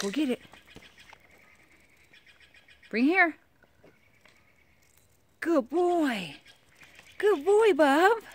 Go get it. Bring here. Good boy. Good boy, Bob.